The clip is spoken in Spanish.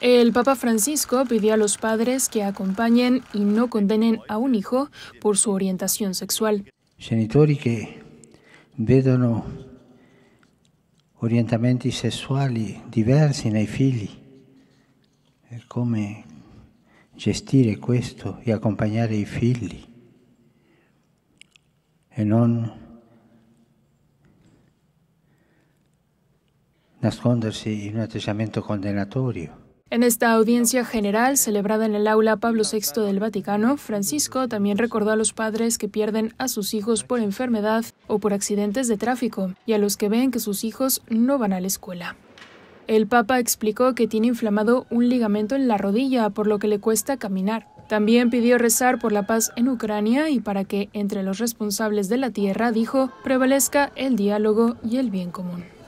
El Papa Francisco pidió a los padres que acompañen y no condenen a un hijo por su orientación sexual. Genitori que vedono orientamenti sessuali diversi nei figli, e come gestire questo e accompagnare i figli e non nascondersi in un atteggiamento condenatorio. En esta audiencia general celebrada en el aula Pablo VI del Vaticano, Francisco también recordó a los padres que pierden a sus hijos por enfermedad o por accidentes de tráfico y a los que ven que sus hijos no van a la escuela. El Papa explicó que tiene inflamado un ligamento en la rodilla por lo que le cuesta caminar. También pidió rezar por la paz en Ucrania y para que entre los responsables de la tierra, dijo, prevalezca el diálogo y el bien común.